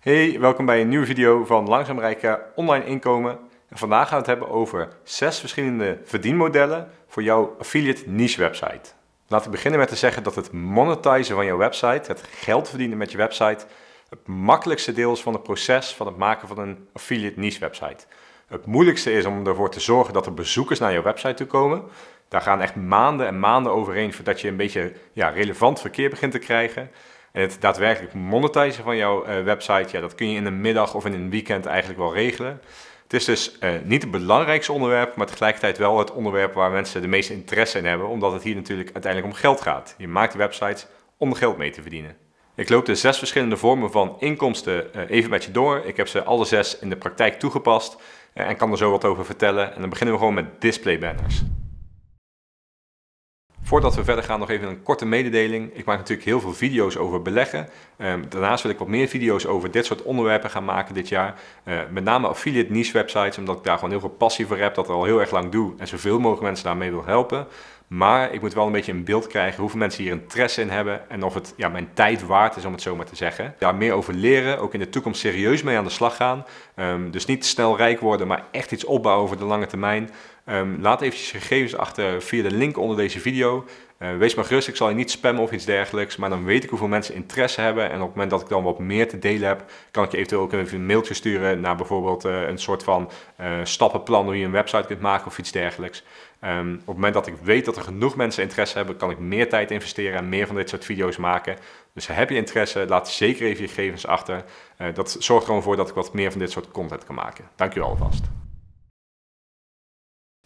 Hey, welkom bij een nieuwe video van Langzaam Rijken Online Inkomen. En vandaag gaan we het hebben over zes verschillende verdienmodellen voor jouw affiliate niche website. Laten we beginnen met te zeggen dat het monetizen van jouw website, het geld verdienen met je website, het makkelijkste deel is van het proces van het maken van een affiliate niche website. Het moeilijkste is om ervoor te zorgen dat er bezoekers naar jouw website toe komen. Daar gaan echt maanden en maanden overheen voordat je een beetje ja, relevant verkeer begint te krijgen. En het daadwerkelijk monetizen van jouw eh, website, ja, dat kun je in een middag of in een weekend eigenlijk wel regelen. Het is dus eh, niet het belangrijkste onderwerp, maar tegelijkertijd wel het onderwerp waar mensen de meeste interesse in hebben, omdat het hier natuurlijk uiteindelijk om geld gaat. Je maakt websites om geld mee te verdienen. Ik loop de dus zes verschillende vormen van inkomsten eh, even met je door. Ik heb ze alle zes in de praktijk toegepast en kan er zo wat over vertellen. En dan beginnen we gewoon met display banners. Voordat we verder gaan nog even een korte mededeling. Ik maak natuurlijk heel veel video's over beleggen. Ehm, daarnaast wil ik wat meer video's over dit soort onderwerpen gaan maken dit jaar. Eh, met name affiliate niche websites, omdat ik daar gewoon heel veel passie voor heb, dat al heel erg lang doe en zoveel mogelijk mensen daarmee wil helpen. Maar ik moet wel een beetje een beeld krijgen hoeveel mensen hier interesse in hebben en of het ja, mijn tijd waard is om het zo maar te zeggen. Daar meer over leren, ook in de toekomst serieus mee aan de slag gaan. Ehm, dus niet snel rijk worden, maar echt iets opbouwen voor de lange termijn. Ehm, laat eventjes gegevens achter via de link onder deze video. Ehm, wees maar gerust, ik zal je niet spammen of iets dergelijks, maar dan weet ik hoeveel mensen interesse hebben. En op het moment dat ik dan wat meer te delen heb, kan ik je eventueel ook even een mailtje sturen naar bijvoorbeeld eh, een soort van eh, stappenplan hoe je een website kunt maken of iets dergelijks. Ehm, op het moment dat ik weet dat er genoeg mensen interesse hebben, kan ik meer tijd investeren en meer van dit soort video's maken. Dus heb je interesse, laat zeker even je gegevens achter. Eh, dat zorgt gewoon voor dat ik wat meer van dit soort content kan maken. Dankjewel alvast.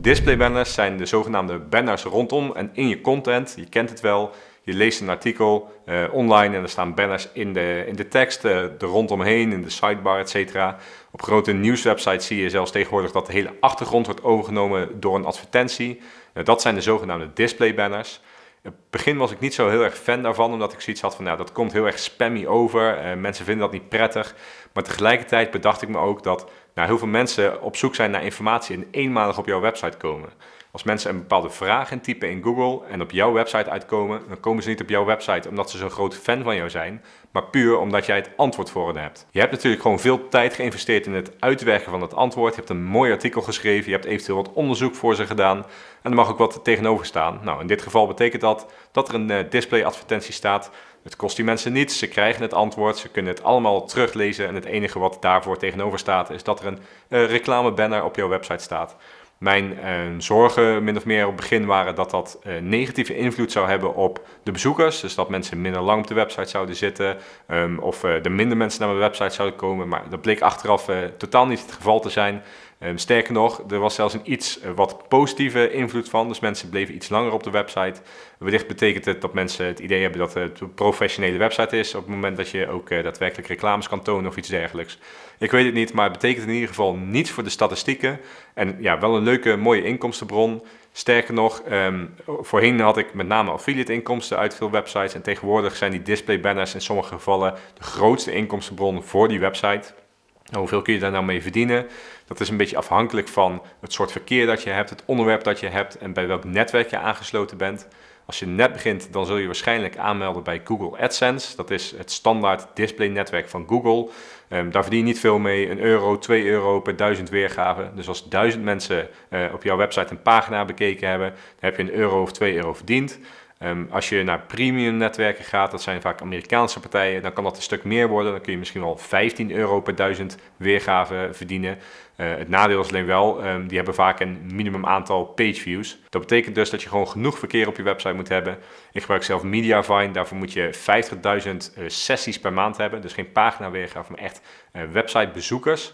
Display banners zijn de zogenaamde banners rondom en in je content. Je kent het wel, je leest een artikel eh, online en er staan banners in de, in de tekst, uh, er rondomheen, in de sidebar, etc. Op grote nieuwswebsites zie je zelfs tegenwoordig dat de hele achtergrond wordt overgenomen door een advertentie. Eh, dat zijn de zogenaamde display banners. In het begin was ik niet zo heel erg fan daarvan, omdat ik zoiets had van, nou, dat komt heel erg spammy over. mensen vinden dat niet prettig. Maar tegelijkertijd bedacht ik me ook dat nou, heel veel mensen op zoek zijn naar informatie en eenmalig op jouw website komen. Als mensen een bepaalde vraag typen in Google en op jouw website uitkomen, dan komen ze niet op jouw website omdat ze zo'n groot fan van jou zijn, maar puur omdat jij het antwoord voor hen hebt. Je hebt natuurlijk gewoon veel tijd geïnvesteerd in het uitwerken van het antwoord. Je hebt een mooi artikel geschreven, je hebt eventueel wat onderzoek voor ze gedaan en er mag ook wat tegenover staan. Nou, in dit geval betekent dat dat er een eh, display advertentie staat het kost die mensen niets, ze krijgen het antwoord, ze kunnen het allemaal teruglezen en het enige wat daarvoor tegenover staat is dat er een eh, reclamebanner op jouw website staat. Mijn eh, zorgen min of meer op het begin waren dat dat eh, negatieve invloed zou hebben op de bezoekers. Dus dat mensen minder lang op de website zouden zitten ehm, of eh, er minder mensen naar mijn website zouden komen. Maar dat bleek achteraf eh, totaal niet het geval te zijn. Ehm, sterker nog, er was zelfs een iets eh, wat positieve invloed van. Dus mensen bleven iets langer op de website. Wellicht betekent het dat mensen het idee hebben dat het een professionele website is. Op het moment dat je ook eh, daadwerkelijk reclames kan tonen of iets dergelijks. Ik weet het niet, maar het betekent in ieder geval niets voor de statistieken. En ja, wel een leuke, mooie inkomstenbron. Sterker nog, ehm, voorheen had ik met name affiliate inkomsten uit veel websites. En tegenwoordig zijn die display banners in sommige gevallen de grootste inkomstenbron voor die website. Hoeveel kun je daar nou mee verdienen? Dat is een beetje afhankelijk van het soort verkeer dat je hebt, het onderwerp dat je hebt en bij welk netwerk je aangesloten bent. Als je net begint, dan zul je waarschijnlijk aanmelden bij Google AdSense. Dat is het standaard display netwerk van Google. Ehm, daar verdien je niet veel mee, een euro, 2 euro per duizend weergaven. Dus als duizend mensen eh, op jouw website een pagina bekeken hebben, dan heb je een euro of 2 euro verdiend. Ehm, als je naar premium netwerken gaat, dat zijn vaak Amerikaanse partijen, dan kan dat een stuk meer worden. Dan kun je misschien wel 15 euro per duizend weergaven verdienen. Eh, het nadeel is alleen wel, ehm, die hebben vaak een minimum aantal pageviews. Dat betekent dus dat je gewoon genoeg verkeer op je website moet hebben. Ik gebruik zelf Mediavine, daarvoor moet je 50.000 eh, sessies per maand hebben. Dus geen pagina weergave, maar echt uh, websitebezoekers.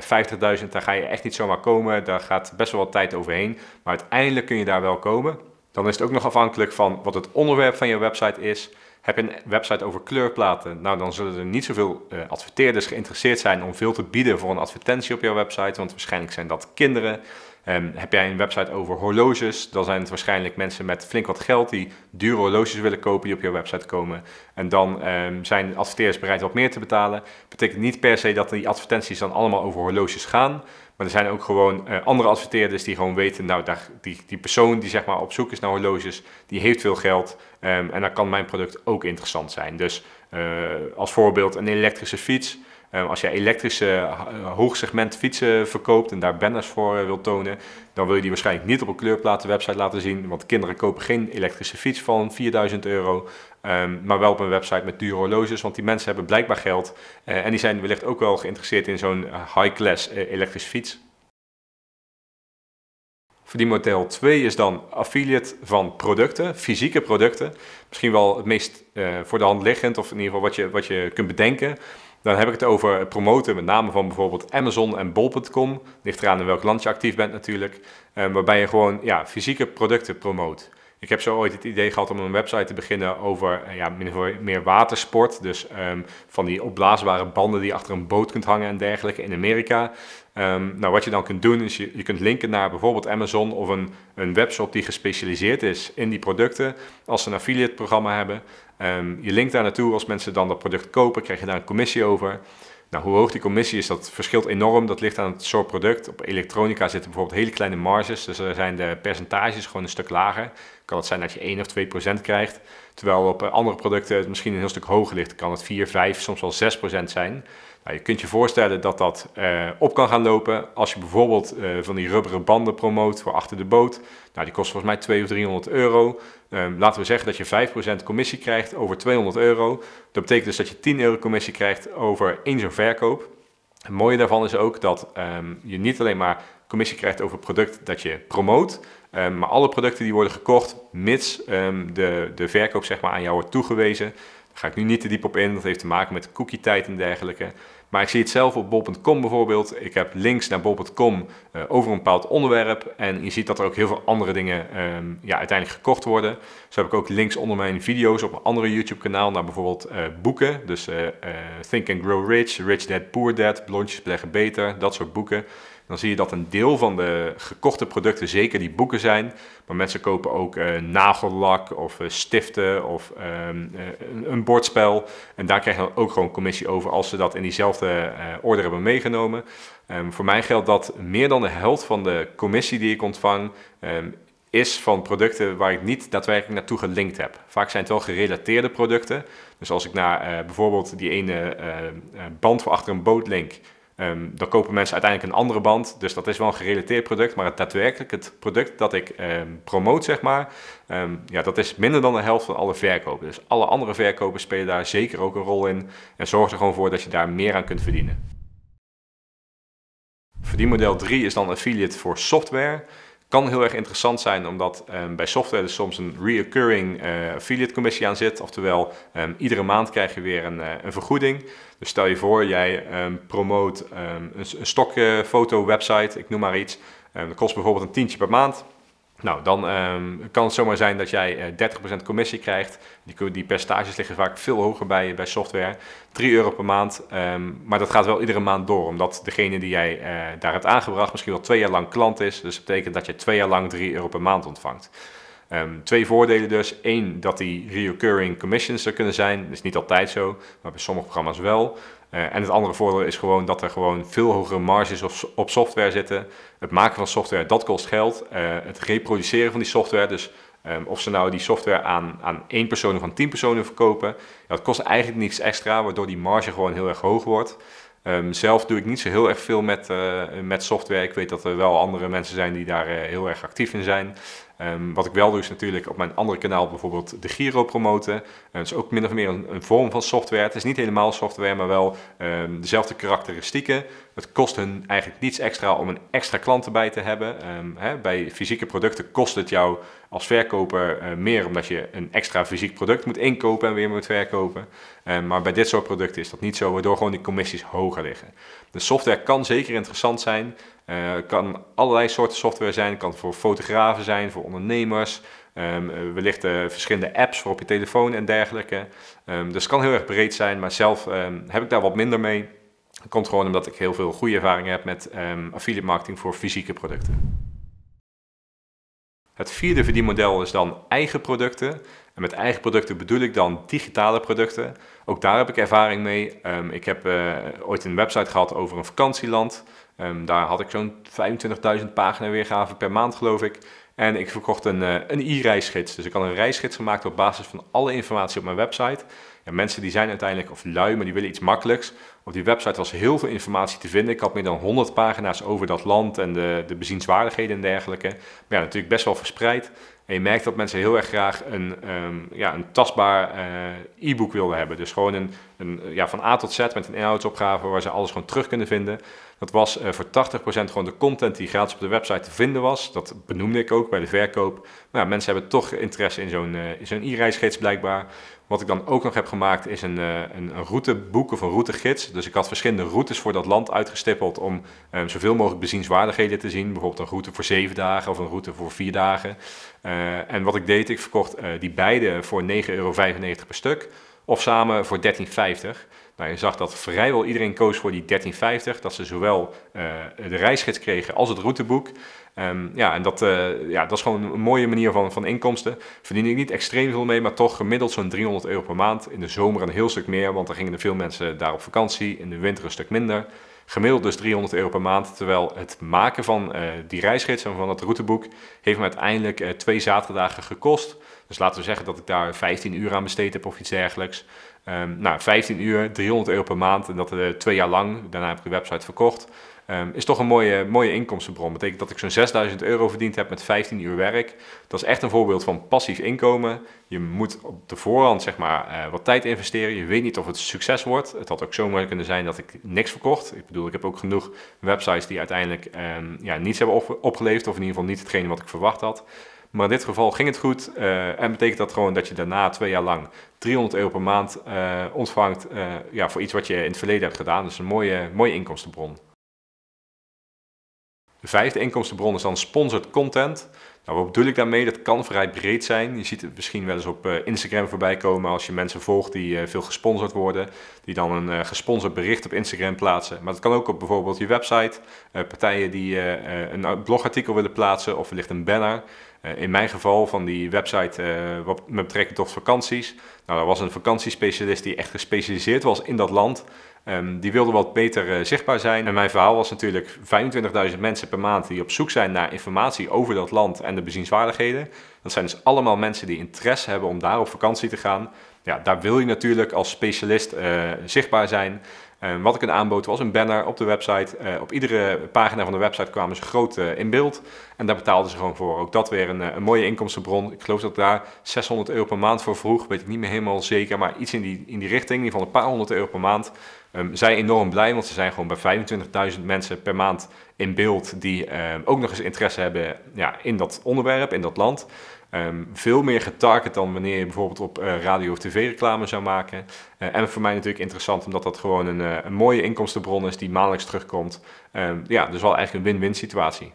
50.000, daar ga je echt niet zomaar komen. Daar gaat best wel wat tijd overheen. Maar uiteindelijk kun je daar wel komen. Dan is het ook nog afhankelijk van wat het onderwerp van je website is. Heb je een website over kleurplaten? Nou, dan zullen er niet zoveel uh, adverteerders geïnteresseerd zijn om veel te bieden voor een advertentie op jouw website, want waarschijnlijk zijn dat kinderen. Ehm, heb jij een website over horloges? Dan zijn het waarschijnlijk mensen met flink wat geld die dure horloges willen kopen die op jouw website komen. En dan ehm, zijn adverteerders bereid wat meer te betalen. Betekent niet per se dat die advertenties dan allemaal over horloges gaan. Maar er zijn ook gewoon eh, andere adverteerders die gewoon weten, nou, daar, die, die persoon die zeg maar op zoek is naar horloges, die heeft veel geld ehm, en dan kan mijn product ook interessant zijn. Dus eh, als voorbeeld een elektrische fiets Ehm, als je elektrische eh, hoogsegment fietsen verkoopt en daar banners voor eh, wil tonen, dan wil je die waarschijnlijk niet op een kleurplatenwebsite laten zien, want kinderen kopen geen elektrische fiets van 4000 euro, ehm, maar wel op een website met dure horloges, want die mensen hebben blijkbaar geld eh, en die zijn wellicht ook wel geïnteresseerd in zo'n high-class elektrische fiets. Verdienmodel 2 is dan affiliate van producten, fysieke producten. Misschien wel het meest voor de hand liggend, of in ieder geval wat je, wat je kunt bedenken. Dan heb ik het over promoten, met name van bijvoorbeeld Amazon en bol.com. Ligt eraan in welk land je actief bent natuurlijk. Eh, waarbij je gewoon ja, fysieke producten promoot. Ik heb zo ooit het idee gehad om een website te beginnen over eh, ja, meer watersport. Dus ehm, van die opblaasbare banden die je achter een boot kunt hangen en dergelijke in Amerika. Ehm, nou, wat je dan kunt doen is je, je kunt linken naar bijvoorbeeld Amazon of een, een webshop die gespecialiseerd is in die producten. Als ze een affiliate programma hebben. Ehm, je linkt daar naartoe. Als mensen dan dat product kopen, krijg je daar een commissie over. Nou, hoe hoog die commissie is, dat verschilt enorm. Dat ligt aan het soort product. Op elektronica zitten bijvoorbeeld hele kleine marges. Dus daar zijn de percentages gewoon een stuk lager kan het zijn dat je 1 of 2 procent krijgt. Terwijl op eh, andere producten het misschien een heel stuk hoger ligt. Kan het 4, 5, soms wel 6 procent zijn. Nou, je kunt je voorstellen dat dat eh, op kan gaan lopen als je bijvoorbeeld eh, van die rubberen banden promoot voor achter de boot. Nou, die kost volgens mij 200 of 300 euro. Ehm, laten we zeggen dat je 5% commissie krijgt over 200 euro. Dat betekent dus dat je 10 euro commissie krijgt over één zo'n verkoop. Het mooie daarvan is ook dat ehm, je niet alleen maar commissie krijgt over het product dat je promoot, Ehm, maar alle producten die worden gekocht, mits ehm, de, de verkoop zeg maar, aan jou wordt toegewezen. Daar ga ik nu niet te diep op in, dat heeft te maken met cookie tijd en dergelijke. Maar ik zie het zelf op bol.com bijvoorbeeld. Ik heb links naar bol.com eh, over een bepaald onderwerp. En je ziet dat er ook heel veel andere dingen ehm, ja, uiteindelijk gekocht worden. Zo heb ik ook links onder mijn video's op mijn andere YouTube kanaal naar bijvoorbeeld eh, boeken. Dus eh, Think and Grow Rich, Rich Dad Poor Dad, Blondjes beleggen beter, dat soort boeken dan zie je dat een deel van de gekochte producten zeker die boeken zijn. Maar mensen kopen ook eh, nagellak of eh, stiften of ehm, eh, een, bordspel. En daar krijgen dan ook gewoon commissie over als ze dat in diezelfde order hebben meegenomen. Ehm, voor mij geldt dat meer dan de helft van de commissie die ik ontvang ehm, is van producten waar ik niet daadwerkelijk naartoe gelinkt heb. Vaak zijn het wel gerelateerde producten. Dus als ik naar bijvoorbeeld die ene band voor achter een boot link, Ehm, dan kopen mensen uiteindelijk een andere band. Dus dat is wel een gerelateerd product. Maar het daadwerkelijk het product dat ik um, ehm, promoot, zeg maar, ehm, ja, dat is minder dan de helft van alle verkopen. Dus alle andere verkopen spelen daar zeker ook een rol in. En zorg er gewoon voor dat je daar meer aan kunt verdienen. Verdienmodel 3 is dan affiliate voor software. Kan heel erg interessant zijn omdat ehm, bij software er soms een reoccurring eh, affiliate commissie aan zit. Oftewel, ehm, iedere maand krijg je weer een, eh, een, vergoeding. Dus stel je voor, jij ehm, promoot een, een stokfoto website, ik noem maar iets. dat kost bijvoorbeeld een tientje per maand. Nou, dan ehm, kan het zomaar zijn dat jij uh, eh, 30% commissie krijgt. Die, die, percentages liggen vaak veel hoger bij, bij software. 3 euro per maand. Ehm, maar dat gaat wel iedere maand door. Omdat degene die jij eh, daar hebt aangebracht misschien wel twee jaar lang klant is. Dus dat betekent dat je twee jaar lang 3 euro per maand ontvangt. Ehm, twee voordelen dus. Eén, dat die recurring commissions er kunnen zijn. Dat is niet altijd zo, maar bij sommige programma's wel. Eh, en het andere voordeel is gewoon dat er gewoon veel hogere marges op, software zitten. Het maken van software, dat kost geld. Eh, het reproduceren van die software, dus ehm, of ze nou die software aan, aan één persoon of aan tien personen verkopen, ja, dat kost eigenlijk niks extra, waardoor die marge gewoon heel erg hoog wordt. Ehm, zelf doe ik niet zo heel erg veel met, eh, met software. Ik weet dat er wel andere mensen zijn die daar heel erg actief in zijn. Ehm, wat ik wel doe is natuurlijk op mijn andere kanaal bijvoorbeeld de Giro promoten. Uh, dat is ook min of meer een, vorm van software. Het is niet helemaal software, maar wel ehm, dezelfde karakteristieken. Het kost hun eigenlijk niets extra om een extra klant erbij te hebben. Ehm, hè, bij fysieke producten kost het jou als verkoper eh, meer omdat je een extra fysiek product moet inkopen en weer moet verkopen. maar bij dit soort producten is dat niet zo, waardoor gewoon die commissies hoger liggen. De software kan zeker interessant zijn. Het eh, kan allerlei soorten software zijn. kan voor fotografen zijn, voor ondernemers. Ehm, eh, wellicht eh, verschillende apps voor op je telefoon en dergelijke. Ehm, dus het kan heel erg breed zijn, maar zelf ehm, heb ik daar wat minder mee. Dat komt gewoon omdat ik heel veel goede ervaringen heb met affiliate marketing voor fysieke producten. Het vierde verdienmodel is dan eigen producten met eigen producten bedoel ik dan digitale producten. Ook daar heb ik ervaring mee. Ehm, ik heb eh, ooit een website gehad over een vakantieland. Ehm, daar had ik zo'n 25.000 pagina weergave per maand, geloof ik. En ik verkocht een, eh, een e-reisgids. Dus ik had een reisgids gemaakt op basis van alle informatie op mijn website. Ja, mensen die zijn uiteindelijk, of lui, maar die willen iets makkelijks. Op die website was heel veel informatie te vinden. Ik had meer dan 100 pagina's over dat land en de, de bezienswaardigheden en dergelijke. Maar ja, natuurlijk best wel verspreid. En je merkt dat mensen heel erg graag een, ehm, ja, een tastbaar eh, e-book wilden hebben. Dus gewoon een, een, eh, ja, van A tot Z met een inhoudsopgave waar ze alles gewoon terug kunnen vinden. Dat was eh, voor 80% gewoon de content die gratis op de website te vinden was. Dat benoemde ik ook bij de verkoop. Maar ja, mensen hebben toch interesse in zo'n zo'n e-reisgids blijkbaar. Wat ik dan ook nog heb gemaakt is een, eh, een, een, routeboek of een routegids. Dus ik had verschillende routes voor dat land uitgestippeld om ehm, zoveel mogelijk bezienswaardigheden te zien. Bijvoorbeeld een route voor zeven dagen of een route voor vier dagen. Eh, en wat ik deed, ik verkocht eh, die beide voor 9,95 euro per stuk of samen voor 13,50. Nou, je zag dat vrijwel iedereen koos voor die 1350, dat ze zowel eh, de reisgids kregen als het routeboek. Ehm, ja, en dat, eh, ja, dat is gewoon een mooie manier van, van inkomsten. Verdien ik niet extreem veel mee, maar toch gemiddeld zo'n 300 euro per maand. In de zomer een heel stuk meer, want dan gingen er veel mensen daar op vakantie. In de winter een stuk minder. Gemiddeld dus 300 euro per maand. Terwijl het maken van eh, die reisgids en van dat routeboek heeft me uiteindelijk twee zaterdagen gekost. Dus laten we zeggen dat ik daar 15 uur aan besteed heb of iets dergelijks. Ehm, nou, 15 uur, 300 euro per maand en dat uh, twee jaar lang. Daarna heb ik de website verkocht. Ehm, is toch een mooie, mooie inkomstenbron. Betekent dat ik zo'n 6000 euro verdiend heb met 15 uur werk. Dat is echt een voorbeeld van passief inkomen. Je moet op de voorhand zeg maar, eh, wat tijd investeren. Je weet niet of het succes wordt. Het had ook zo zomaar kunnen zijn dat ik niks verkocht. Ik bedoel, ik heb ook genoeg websites die uiteindelijk ehm, ja, niets hebben opgeleverd. Of in ieder geval niet hetgeen wat ik verwacht had. Maar in dit geval ging het goed eh, en betekent dat gewoon dat je daarna twee jaar lang 300 euro per maand eh, ontvangt eh, ja, voor iets wat je in het verleden hebt gedaan. Dus een mooie, mooie inkomstenbron. De vijfde inkomstenbron is dan sponsored content. Nou, wat bedoel ik daarmee? Dat kan vrij breed zijn. Je ziet het misschien wel eens op eh, Instagram voorbij komen als je mensen volgt die eh, veel gesponsord worden, die dan een eh, gesponsord bericht op Instagram plaatsen. Maar dat kan ook op bijvoorbeeld je website, partijen die een blogartikel willen plaatsen of wellicht een banner. in mijn geval van die website wat met betrekking tot vakanties. Nou, daar was een vakantiespecialist die echt gespecialiseerd was in dat land. Ehm, die wilden wat beter eh, zichtbaar zijn. En mijn verhaal was natuurlijk 25.000 mensen per maand die op zoek zijn naar informatie over dat land en de bezienswaardigheden. Dat zijn dus allemaal mensen die interesse hebben om daar op vakantie te gaan. Ja, daar wil je natuurlijk als specialist eh, zichtbaar zijn. Ehm, wat ik een aanbood was een banner op de website. Eh, op iedere pagina van de website kwamen ze groot in beeld. En daar betaalden ze gewoon voor. Ook dat weer een, een mooie inkomstenbron. Ik geloof dat ik daar 600 euro per maand voor vroeg. Weet ik niet meer helemaal zeker. Maar iets in die, in die richting. In ieder geval een paar honderd euro per maand. Um, zijn enorm blij, want ze zijn gewoon bij 25.000 mensen per maand in beeld die ehm, ook nog eens interesse hebben ja, in dat onderwerp, in dat land. Ehm, veel meer getarget dan wanneer je bijvoorbeeld op eh, radio of tv reclame zou maken. Eh, en voor mij natuurlijk interessant omdat dat gewoon een, eh, een mooie inkomstenbron is die maandelijks terugkomt. ja, dus wel eigenlijk een win-win situatie.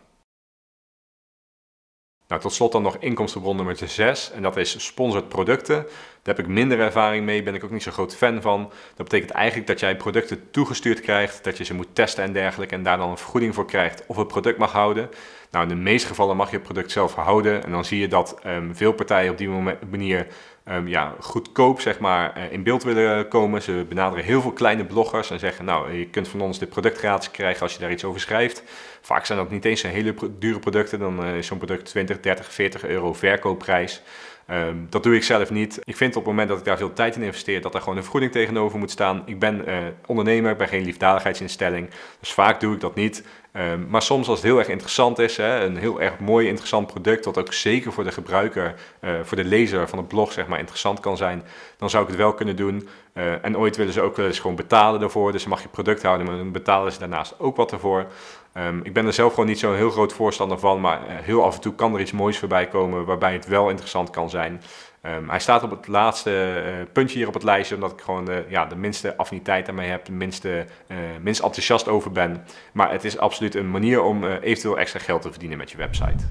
Nou, tot slot dan nog inkomstenbron nummer 6 en dat is sponsored producten. Daar heb ik minder ervaring mee, ben ik ook niet zo'n groot fan van. Dat betekent eigenlijk dat jij producten toegestuurd krijgt, dat je ze moet testen en dergelijke en daar dan een vergoeding voor krijgt of het product mag houden. Nou, in de meeste gevallen mag je het product zelf houden en dan zie je dat ehm, veel partijen op die manier Ehm, ja, goedkoop zeg maar, eh, in beeld willen komen. Ze benaderen heel veel kleine bloggers en zeggen, nou, je kunt van ons dit product gratis krijgen als je daar iets over schrijft. Vaak zijn dat niet eens hele dure producten, dan eh, is zo'n product 20, 30, 40 euro verkoopprijs. Ehm, dat doe ik zelf niet. Ik vind op het moment dat ik daar veel tijd in investeer, dat er gewoon een vergoeding tegenover moet staan. Ik ben eh, ondernemer, ik ben geen liefdadigheidsinstelling. Dus vaak doe ik dat niet. Ehm, maar soms als het heel erg interessant is, hè, een heel erg mooi interessant product, dat ook zeker voor de gebruiker, eh, voor de lezer van het blog zeg maar interessant kan zijn, dan zou ik het wel kunnen doen. Eh, en ooit willen ze ook wel eens gewoon betalen daarvoor, dus dan mag je product houden, maar dan betalen ze daarnaast ook wat ervoor. Ehm, ik ben er zelf gewoon niet zo'n heel groot voorstander van, maar eh, heel af en toe kan er iets moois voorbij komen waarbij het wel interessant kan zijn. Ehm, hij staat op het laatste eh, puntje hier op het lijstje, omdat ik gewoon de, ja, de minste affiniteit daarmee heb, de minste, eh, minst enthousiast over ben. Maar het is absoluut een manier om eh, eventueel extra geld te verdienen met je website.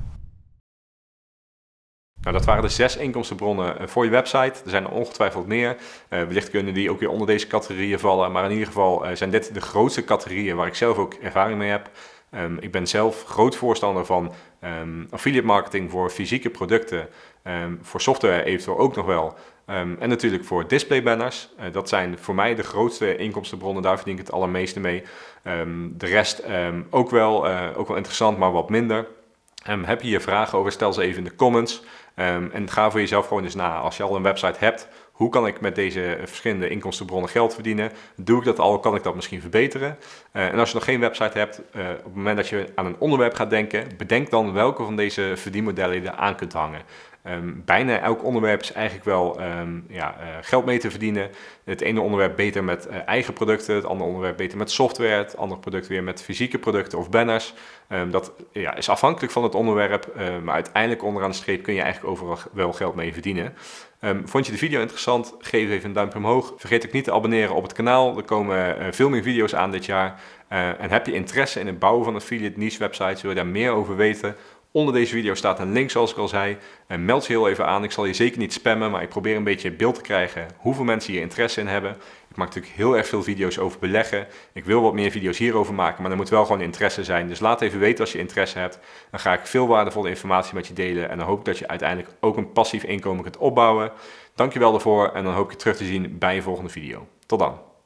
Nou, dat waren de zes inkomstenbronnen voor je website. Er zijn er ongetwijfeld meer. Uh, wellicht kunnen die ook weer onder deze categorieën vallen. Maar in ieder geval zijn dit de grootste categorieën waar ik zelf ook ervaring mee heb. Ehm, ik ben zelf groot voorstander van ehm, affiliate marketing voor fysieke producten, ehm, voor software eventueel ook nog wel. en natuurlijk voor display banners. Eh, dat zijn voor mij de grootste inkomstenbronnen, daar verdien ik het allermeeste mee. de rest ook, wel, eh, ook wel interessant, maar wat minder. heb je hier vragen over, stel ze even in de comments. en ga voor jezelf gewoon eens na. Als je al een website hebt, hoe kan ik met deze verschillende inkomstenbronnen geld verdienen? Doe ik dat al? Kan ik dat misschien verbeteren? Eh, en als je nog geen website hebt, eh, op het moment dat je aan een onderwerp gaat denken, bedenk dan welke van deze verdienmodellen je aan kunt hangen. Ehm, bijna elk onderwerp is eigenlijk wel ehm, ja, eh, geld mee te verdienen. Het ene onderwerp beter met eigen producten, het andere onderwerp beter met software, het andere product weer met fysieke producten of banners. Ehm, dat ja, is afhankelijk van het onderwerp, maar uiteindelijk onderaan de streep kun je eigenlijk overal wel geld mee verdienen. Ehm, vond je de video interessant? Geef even een duimpje omhoog. Vergeet ook niet te abonneren op het kanaal. Er komen eh, veel meer video's aan dit jaar. Eh, en heb je interesse in het bouwen van affiliate niche website? Wil je daar meer over weten? Onder deze video staat een link zoals ik al zei. En meld je heel even aan. Ik zal je zeker niet spammen, maar ik probeer een beetje beeld te krijgen hoeveel mensen hier interesse in hebben. Ik maak natuurlijk heel erg veel video's over beleggen. Ik wil wat meer video's hierover maken, maar er moet wel gewoon interesse zijn. Dus laat even weten als je interesse hebt. Dan ga ik veel waardevolle informatie met je delen. En dan hoop ik dat je uiteindelijk ook een passief inkomen kunt opbouwen. Dankjewel daarvoor en dan hoop ik je terug te zien bij een volgende video. Tot dan.